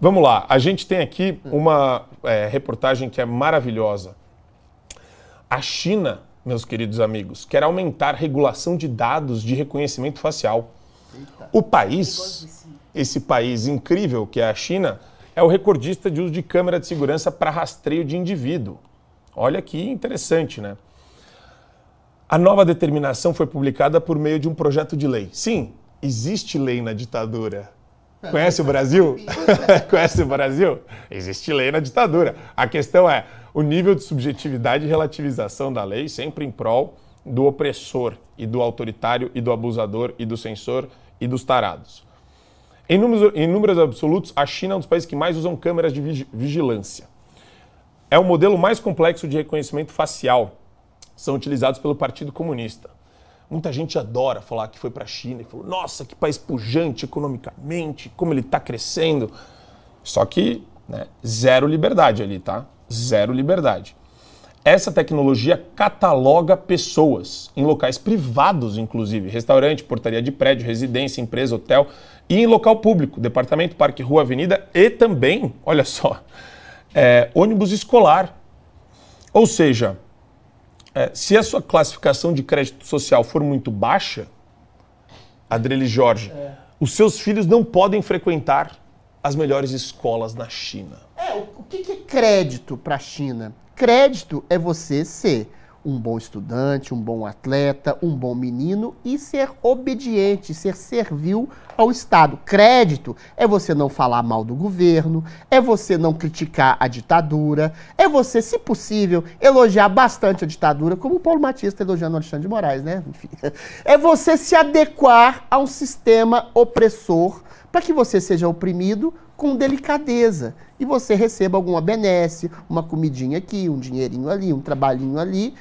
Vamos lá, a gente tem aqui uma é, reportagem que é maravilhosa. A China, meus queridos amigos, quer aumentar regulação de dados de reconhecimento facial. O país, esse país incrível que é a China, é o recordista de uso de câmera de segurança para rastreio de indivíduo. Olha que interessante, né? A nova determinação foi publicada por meio de um projeto de lei. Sim, existe lei na ditadura. Conhece o Brasil? Conhece o Brasil? Existe lei na ditadura. A questão é o nível de subjetividade e relativização da lei sempre em prol do opressor e do autoritário e do abusador e do censor e dos tarados. Em números, em números absolutos, a China é um dos países que mais usam câmeras de vigilância. É o modelo mais complexo de reconhecimento facial. São utilizados pelo Partido Comunista. Muita gente adora falar que foi para a China e falou: nossa, que país pujante economicamente, como ele está crescendo. Só que né, zero liberdade ali, tá? Zero liberdade. Essa tecnologia cataloga pessoas em locais privados, inclusive, restaurante, portaria de prédio, residência, empresa, hotel e em local público, departamento, parque, rua, avenida e também, olha só, é, ônibus escolar. Ou seja, é, se a sua classificação de crédito social for muito baixa, Adrele Jorge, é. os seus filhos não podem frequentar as melhores escolas na China. É, o que é crédito para a China? Crédito é você ser um bom estudante, um bom atleta, um bom menino e ser obediente, ser servil ao Estado. Crédito é você não falar mal do governo, é você não criticar a ditadura, é você, se possível, elogiar bastante a ditadura, como o Paulo Matista elogiando o Alexandre de Moraes, né? Enfim. É você se adequar a um sistema opressor para que você seja oprimido, com delicadeza e você receba alguma benesse, uma comidinha aqui, um dinheirinho ali, um trabalhinho ali,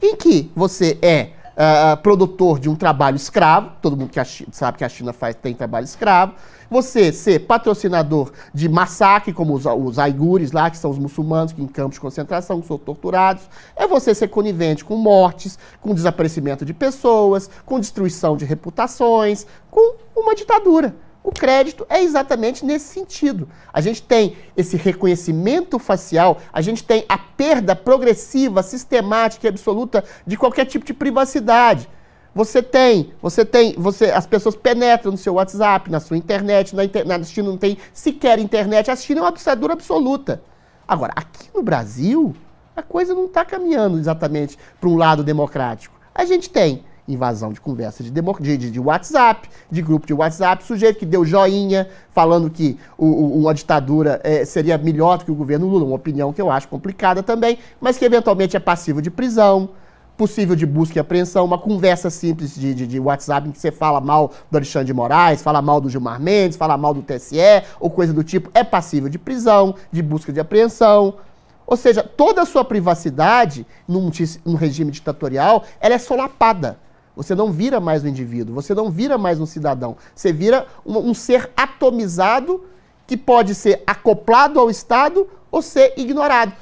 em que você é uh, produtor de um trabalho escravo, todo mundo que China, sabe que a China faz tem trabalho escravo, você ser patrocinador de massacre, como os, os aigures lá, que são os muçulmanos que em campos de concentração que são torturados, é você ser conivente com mortes, com desaparecimento de pessoas, com destruição de reputações, com uma ditadura. O crédito é exatamente nesse sentido. A gente tem esse reconhecimento facial, a gente tem a perda progressiva, sistemática e absoluta de qualquer tipo de privacidade. Você tem, você tem, você, as pessoas penetram no seu WhatsApp, na sua internet, na, inter, na China não tem sequer internet. A China é uma ditadura absoluta. Agora, aqui no Brasil, a coisa não está caminhando exatamente para um lado democrático. A gente tem invasão de conversa de, de, de, WhatsApp, de grupo de WhatsApp, sujeito que deu joinha, falando que o, o, uma ditadura é, seria melhor do que o governo Lula, uma opinião que eu acho complicada também, mas que eventualmente é passivo de prisão, possível de busca e apreensão, uma conversa simples de, de, de WhatsApp em que você fala mal do Alexandre de Moraes, fala mal do Gilmar Mendes, fala mal do TSE, ou coisa do tipo, é passível de prisão, de busca de apreensão, ou seja, toda a sua privacidade num, num regime ditatorial, ela é solapada. Você não vira mais um indivíduo, você não vira mais um cidadão. Você vira um, um ser atomizado que pode ser acoplado ao Estado ou ser ignorado.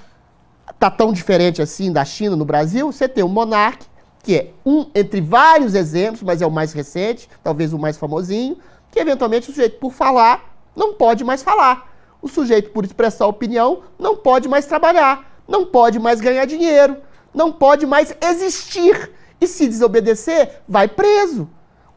Tá tão diferente assim da China no Brasil? Você tem um monarca, que é um entre vários exemplos, mas é o mais recente, talvez o mais famosinho, que eventualmente o sujeito por falar não pode mais falar. O sujeito por expressar opinião não pode mais trabalhar, não pode mais ganhar dinheiro, não pode mais existir. E se desobedecer, vai preso.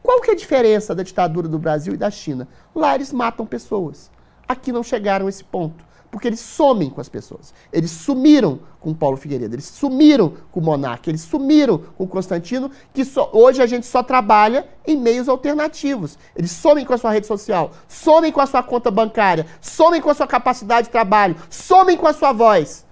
Qual que é a diferença da ditadura do Brasil e da China? Lá eles matam pessoas. Aqui não chegaram a esse ponto, porque eles somem com as pessoas. Eles sumiram com Paulo Figueiredo, eles sumiram com o Monarque, eles sumiram com Constantino, que só, hoje a gente só trabalha em meios alternativos. Eles somem com a sua rede social, somem com a sua conta bancária, somem com a sua capacidade de trabalho, somem com a sua voz.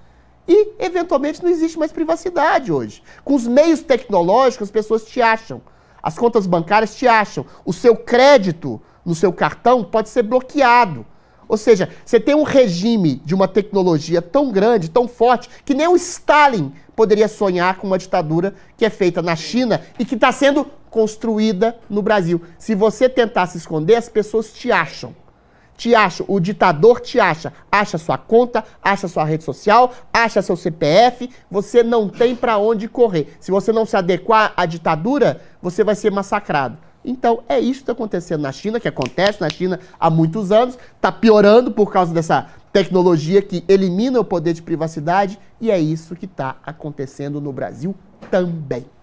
E, eventualmente, não existe mais privacidade hoje. Com os meios tecnológicos, as pessoas te acham. As contas bancárias te acham. O seu crédito no seu cartão pode ser bloqueado. Ou seja, você tem um regime de uma tecnologia tão grande, tão forte, que nem o Stalin poderia sonhar com uma ditadura que é feita na China e que está sendo construída no Brasil. Se você tentar se esconder, as pessoas te acham te acha, o ditador te acha. Acha sua conta, acha sua rede social, acha seu CPF, você não tem para onde correr. Se você não se adequar à ditadura, você vai ser massacrado. Então, é isso que está acontecendo na China, que acontece na China há muitos anos, está piorando por causa dessa tecnologia que elimina o poder de privacidade, e é isso que está acontecendo no Brasil também.